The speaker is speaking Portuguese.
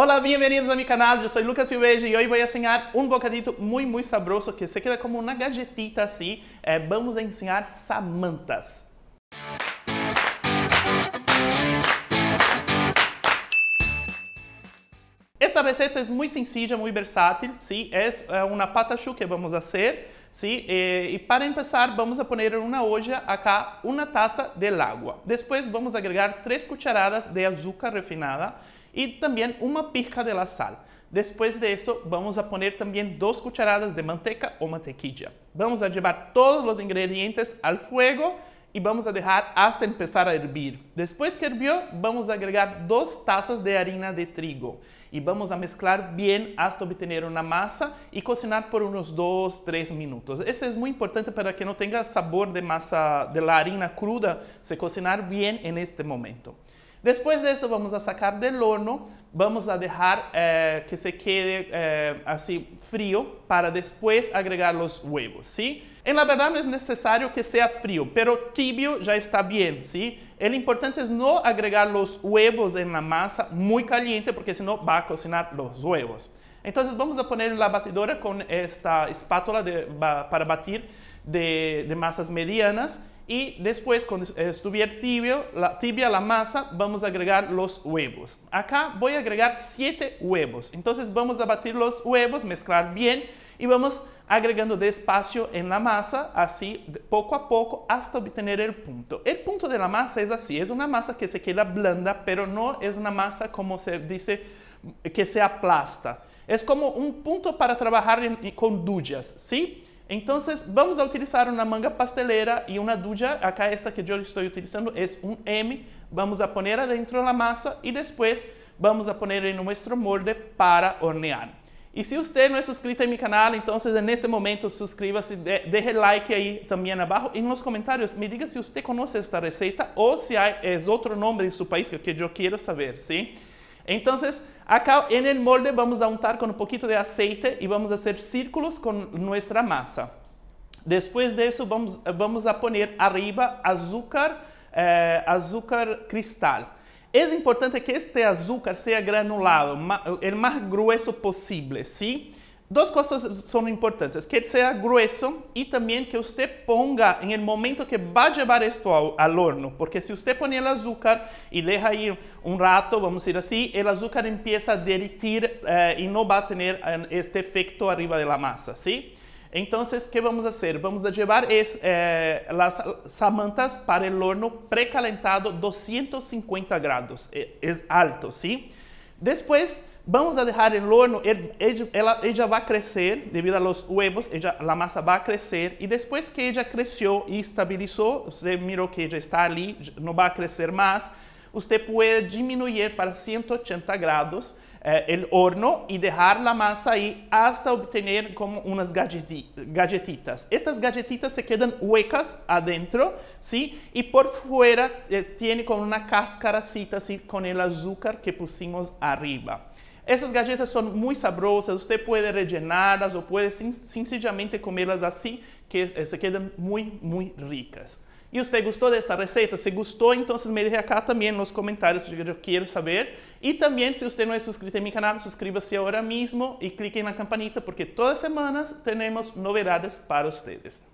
Olá, bem-vindos ao meu canal, Eu sou Lucas Silveira e hoje vou ensinar um bocadito muito, muito sabroso que se queda como uma gajetita, assim. É, eh, vamos ensinar samantas. Esta receita é muito sencilla, muito versátil, sim, é eh, uma patachu que vamos fazer. Sim, e eh, para começar vamos a poner en una olla acá uma taza de agua. Depois vamos agregar três cucharadas de azúcar refinada e também uma pizca de la sal. Depois disso, vamos a poner também duas cucharadas de manteca ou mantequilla. Vamos a levar todos os ingredientes ao fogo y vamos a dejar hasta empezar a hervir. Después que hervió, vamos a agregar dos tazas de harina de trigo y vamos a mezclar bien hasta obtener una masa y cocinar por unos 2, 3 minutos. Esto es muy importante para que no tenga sabor de masa, de la harina cruda, se cocinar bien en este momento. Después de vamos a sacar do horno, vamos a deixar eh, que se quede eh, así assim, frío para depois agregar os huevos, ¿sí? En la verdad no es necesario que sea frío, pero tibio ya está bien, ¿sí? El importante es no agregar los huevos en la masa muy caliente porque si no va a cocinar los huevos. Entonces vamos a poner en la batidora con esta espátula de, para batir de, de masas medianas y después cuando estuviera tibia la masa, vamos a agregar los huevos. Acá voy a agregar 7 huevos, entonces vamos a batir los huevos, mezclar bien y vamos agregando despacio en la masa, así poco a poco hasta obtener el punto. El punto de la masa es así, es una masa que se queda blanda, pero no es una masa como se dice que se aplasta. Es como un punto para trabajar con dulces, ¿sí? Então, vamos a utilizar uma manga pastelera e uma duja. Acá esta que eu estou utilizando é um M. Vamos a poner adentro da massa e depois vamos a poner em nuestro molde para hornear. E se você não é inscrito em meu canal, então neste momento suscreva-se, deixe like aí também abaixo e nos comentários me diga se você conhece esta receita ou se há é outro nome de seu país que eu quero saber, sim? Então, Acá en el molde vamos a untar con un poquito de aceite y vamos a hacer círculos con nuestra masa. Después de eso vamos, vamos a poner arriba azúcar, eh, azúcar cristal. Es importante que este azúcar sea granulado, el más grueso posible, ¿sí? Dos coisas são importantes, que seja grueso e também que você ponga em el momento que vai levar llevar esto ao horno, porque se você põe el azúcar e deixa ir um rato, vamos dizer assim, o el azúcar empieza a derretir eh, não vai ter eh, este efecto arriba de la masa, ¿sí? o que vamos a Vamos a llevar eh, las samantas para el horno precalentado 250 grados, é alto, ¿sí? Depois Vamos a deixar el horno, Ela ella, vai crescer a aos debido a massa vai crescer e masa que ela cresceu e estabilizou, você mirou que ella está ali, não vai crescer mais. Você pode diminuir para 180 grados eh, horno e deixar a masa aí até obter como unas galletitas. Estas galletitas se quedam huecas adentro, ¿sí? e por fora eh, tiene como una cáscaracita así com o azúcar que pusimos arriba. Essas galletas são muito sabrosas, pode puede las ou pode simplesmente comê comerlas assim, que eh, se quedam muito, muito ricas. E você gostou desta receita? Se gostou, então me deixe aqui também nos comentários, que eu quero saber. E também, se você não é inscrito em meu canal, inscreva-se agora mesmo e clique na campanita, porque todas as semanas temos novidades para vocês.